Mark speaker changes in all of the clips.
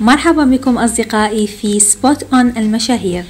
Speaker 1: مرحبا بكم أصدقائي في سبوت أون المشاهير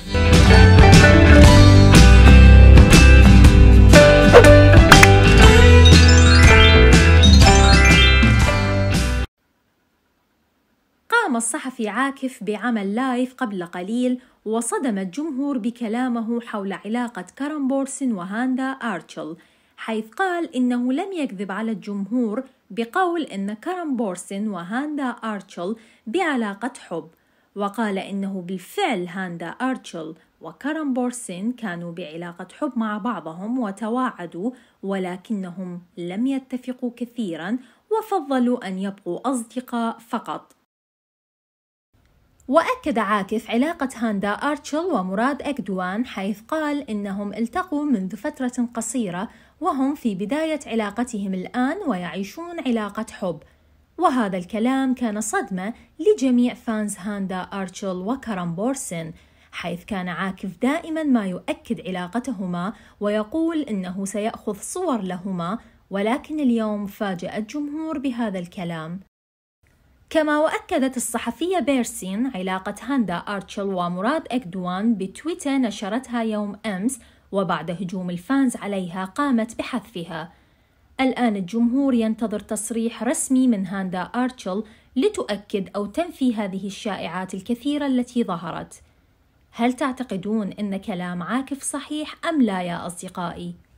Speaker 1: قام الصحفي عاكف بعمل لايف قبل قليل وصدم الجمهور بكلامه حول علاقة كارم بورسن وهاندا آرتشل حيث قال إنه لم يكذب على الجمهور بقول إن كارم بورسن وهاندا أرتشل بعلاقة حب وقال إنه بالفعل هاندا أرتشل وكارم بورسن كانوا بعلاقة حب مع بعضهم وتواعدوا ولكنهم لم يتفقوا كثيرا وفضلوا أن يبقوا أصدقاء فقط وأكد عاكف علاقة هاندا أرتشل ومراد أكدوان حيث قال إنهم التقوا منذ فترة قصيرة وهم في بداية علاقتهم الآن ويعيشون علاقة حب وهذا الكلام كان صدمة لجميع فانز هاندا أرتشل وكرم بورسن حيث كان عاكف دائما ما يؤكد علاقتهما ويقول إنه سيأخذ صور لهما ولكن اليوم فاجأ الجمهور بهذا الكلام كما وأكدت الصحفية بيرسين علاقة هاندا أرتشل ومراد إكدوان بتويتر نشرتها يوم أمس وبعد هجوم الفانز عليها قامت بحذفها الآن الجمهور ينتظر تصريح رسمي من هاندا أرتشل لتؤكد أو تنفي هذه الشائعات الكثيرة التي ظهرت هل تعتقدون أن كلام عاكف صحيح أم لا يا أصدقائي؟